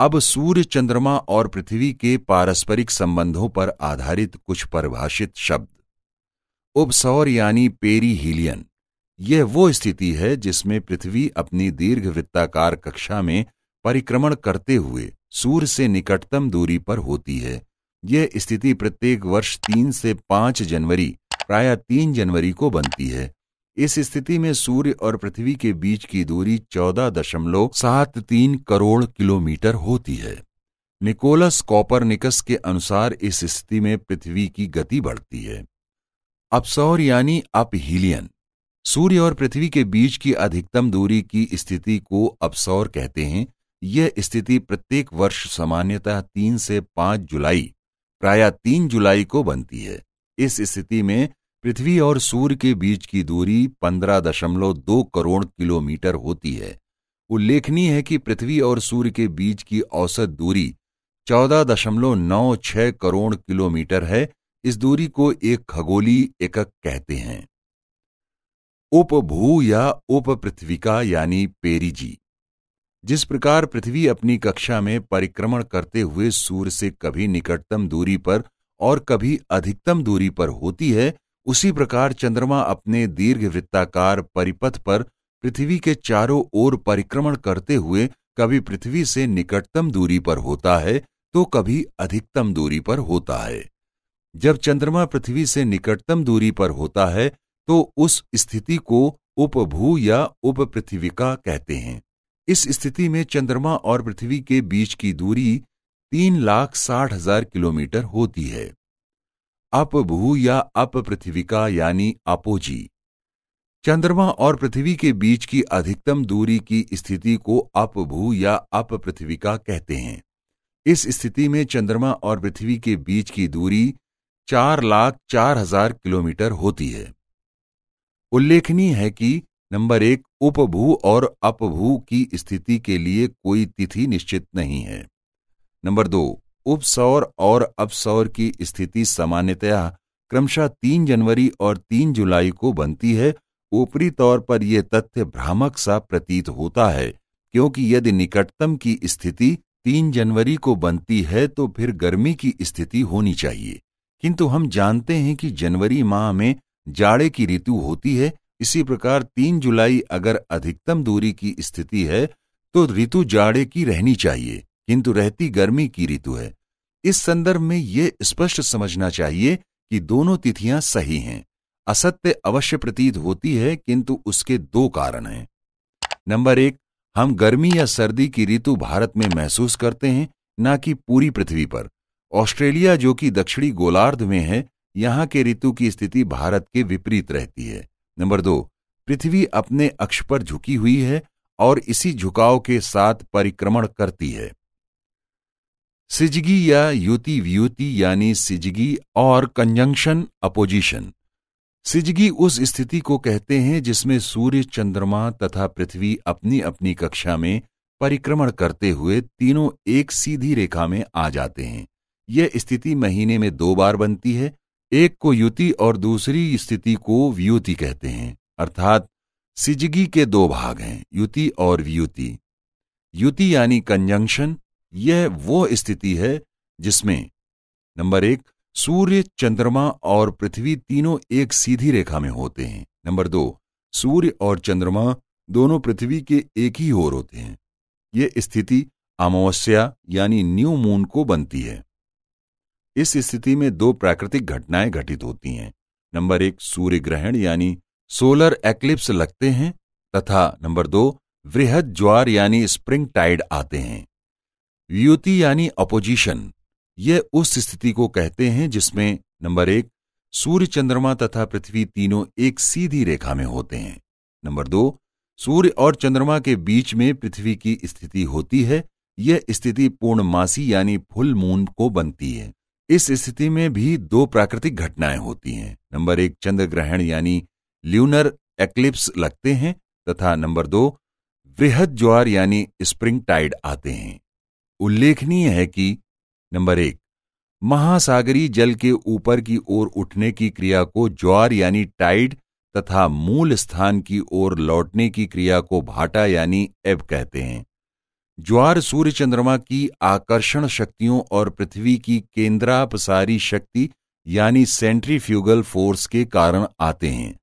अब सूर्य चंद्रमा और पृथ्वी के पारस्परिक संबंधों पर आधारित कुछ परिभाषित शब्द उपसौर यानी पेरी हीलियन यह वो स्थिति है जिसमें पृथ्वी अपनी दीर्घ वृत्ताकार कक्षा में परिक्रमण करते हुए सूर्य से निकटतम दूरी पर होती है यह स्थिति प्रत्येक वर्ष तीन से पांच जनवरी प्राय तीन जनवरी को बनती है इस स्थिति में सूर्य और पृथ्वी के बीच की दूरी चौदह दशमलव सात तीन करोड़ किलोमीटर होती है निकोलस कॉपरनिकस के अनुसार इस स्थिति में पृथ्वी की गति बढ़ती है अपसौर यानी अपहीलियन सूर्य और पृथ्वी के बीच की अधिकतम दूरी की स्थिति को अपसौर कहते हैं यह स्थिति प्रत्येक वर्ष सामान्यतः तीन से पांच जुलाई प्राय तीन जुलाई को बनती है इस स्थिति में पृथ्वी और सूर्य के बीच की दूरी पंद्रह दशमलव दो करोड़ किलोमीटर होती है उल्लेखनीय है कि पृथ्वी और सूर्य के बीच की औसत दूरी चौदह दशमलव नौ छह करोड़ किलोमीटर है इस दूरी को एक खगोली एकक कहते हैं उपभू या उप उपपृथ्विका यानी पेरिजी जिस प्रकार पृथ्वी अपनी कक्षा में परिक्रमण करते हुए सूर्य से कभी निकटतम दूरी पर और कभी अधिकतम दूरी पर होती है उसी प्रकार चंद्रमा अपने दीर्घ वृत्ताकार परिपथ पर पृथ्वी के चारों ओर परिक्रमण करते हुए कभी पृथ्वी से निकटतम दूरी पर होता है तो कभी अधिकतम दूरी पर होता है जब चंद्रमा पृथ्वी से निकटतम दूरी पर होता है तो उस स्थिति को उपभू या उप पृथ्विका कहते हैं इस स्थिति में चंद्रमा और पृथ्वी के बीच की दूरी तीन लाख साठ हजार किलोमीटर होती है अपभू या अपपृथ्विका यानी अपोजी चंद्रमा और पृथ्वी के बीच की अधिकतम दूरी की स्थिति को अपभू या अपपृथ्विका कहते हैं इस स्थिति में चंद्रमा और पृथ्वी के बीच की दूरी चार लाख चार हजार किलोमीटर होती है उल्लेखनीय है कि नंबर एक उपभू और अपभू की स्थिति के लिए कोई तिथि निश्चित नहीं है नंबर दो उपसौर और अपसौर की स्थिति सामान्यतया क्रमशः तीन जनवरी और तीन जुलाई को बनती है ऊपरी तौर पर यह तथ्य भ्रामक सा प्रतीत होता है क्योंकि यदि निकटतम की स्थिति तीन जनवरी को बनती है तो फिर गर्मी की स्थिति होनी चाहिए किंतु हम जानते हैं कि जनवरी माह में जाड़े की ऋतु होती है इसी प्रकार तीन जुलाई अगर अधिकतम दूरी की स्थिति है तो ऋतु जाड़े की रहनी चाहिए किंतु रहती गर्मी की ऋतु है इस संदर्भ में यह स्पष्ट समझना चाहिए कि दोनों तिथियां सही हैं असत्य अवश्य प्रतीत होती है किंतु उसके दो कारण हैं नंबर एक हम गर्मी या सर्दी की ऋतु भारत में महसूस करते हैं न कि पूरी पृथ्वी पर ऑस्ट्रेलिया जो कि दक्षिणी गोलार्ध में है यहां के ऋतु की स्थिति भारत के विपरीत रहती है नंबर दो पृथ्वी अपने अक्ष पर झुकी हुई है और इसी झुकाव के साथ परिक्रमण करती है सिजगी या युति व्युति यानी सिजगी और कंजंक्शन अपोजिशन सिजगी उस स्थिति को कहते हैं जिसमें सूर्य चंद्रमा तथा पृथ्वी अपनी अपनी कक्षा में परिक्रमण करते हुए तीनों एक सीधी रेखा में आ जाते हैं यह स्थिति महीने में दो बार बनती है एक को युति और दूसरी स्थिति को व्युति कहते हैं अर्थात सिजगी के दो भाग हैं युति और व्युति युति यानी कंजंक्शन यह वो स्थिति है जिसमें नंबर एक सूर्य चंद्रमा और पृथ्वी तीनों एक सीधी रेखा में होते हैं नंबर दो सूर्य और चंद्रमा दोनों पृथ्वी के एक ही ओर होते हैं यह स्थिति अमावस्या यानी न्यू मून को बनती है इस स्थिति में दो प्राकृतिक घटनाएं घटित होती हैं नंबर एक सूर्य ग्रहण यानी सोलर एक्लिप्स लगते हैं तथा नंबर दो वृहद ज्वार यानी स्प्रिंग टाइड आते हैं व्युति यानी अपोजिशन यह उस स्थिति को कहते हैं जिसमें नंबर एक सूर्य चंद्रमा तथा पृथ्वी तीनों एक सीधी रेखा में होते हैं नंबर दो सूर्य और चंद्रमा के बीच में पृथ्वी की स्थिति होती है यह स्थिति पूर्णमासी यानी फुल मून को बनती है इस स्थिति में भी दो प्राकृतिक घटनाएं होती हैं नंबर एक चंद्र ग्रहण यानी ल्यूनर एक्लिप्स लगते हैं तथा नंबर दो वृहद ज्वार यानी स्प्रिंग टाइड आते हैं उल्लेखनीय है कि नंबर एक महासागरी जल के ऊपर की ओर उठने की क्रिया को ज्वार यानी टाइड तथा मूल स्थान की ओर लौटने की क्रिया को भाटा यानी एब कहते हैं ज्वार सूर्य चंद्रमा की आकर्षण शक्तियों और पृथ्वी की केंद्रापसारी शक्ति यानी सेंट्रीफ्यूगल फोर्स के कारण आते हैं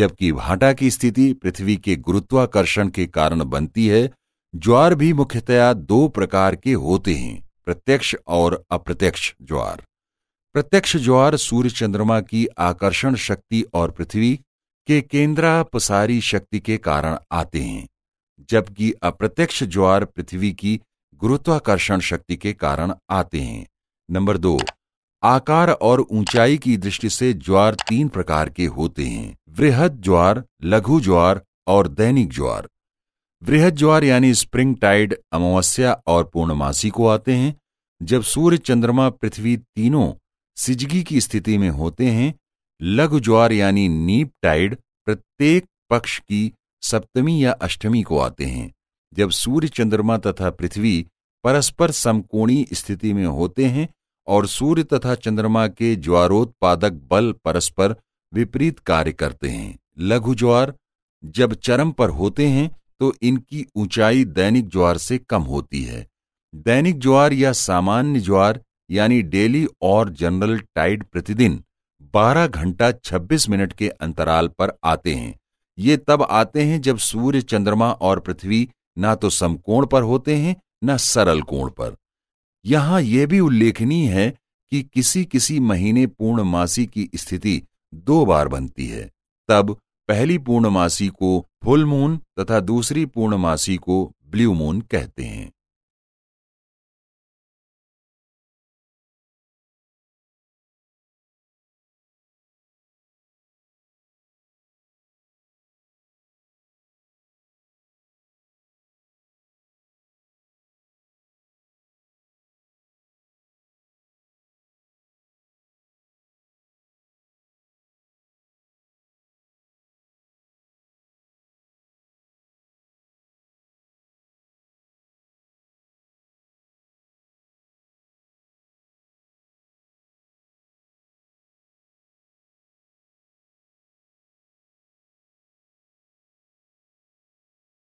जबकि भाटा की स्थिति पृथ्वी के गुरुत्वाकर्षण के कारण बनती है ज्वार भी मुख्यतया दो प्रकार के होते हैं प्रत्यक्ष और अप्रत्यक्ष ज्वार प्रत्यक्ष ज्वार सूर्य चंद्रमा की आकर्षण शक्ति और पृथ्वी के केंद्रा पसारी शक्ति के कारण आते हैं जबकि अप्रत्यक्ष ज्वार पृथ्वी की गुरुत्वाकर्षण शक्ति के कारण आते हैं नंबर दो आकार और ऊंचाई की दृष्टि से ज्वार तीन प्रकार के होते हैं वृहद ज्वार लघु ज्वार और दैनिक ज्वार वृहद ज्वार यानी स्प्रिंग टाइड अमावस्या और पूर्णमासी को आते हैं जब सूर्य चंद्रमा पृथ्वी तीनों सिजगी की स्थिति में होते हैं लघु ज्वार यानी नीप टाइड प्रत्येक पक्ष की सप्तमी या अष्टमी को आते हैं जब सूर्य चंद्रमा तथा पृथ्वी परस्पर समकोणी स्थिति में होते हैं और सूर्य तथा चंद्रमा के ज्वारोत्पादक बल परस्पर विपरीत कार्य करते हैं लघु ज्वार जब चरम पर होते हैं तो इनकी ऊंचाई दैनिक ज्वार से कम होती है दैनिक ज्वार या सामान्य ज्वार यानी डेली और जनरल टाइड प्रतिदिन 12 घंटा 26 मिनट के अंतराल पर आते हैं ये तब आते हैं जब सूर्य चंद्रमा और पृथ्वी ना तो समकोण पर होते हैं ना सरल कोण पर यहां यह भी उल्लेखनीय है कि किसी किसी महीने पूर्णमासी की स्थिति दो बार बनती है तब पहली पूर्णमासी को फुल मून तथा दूसरी पूर्णमासी को ब्लू मून कहते हैं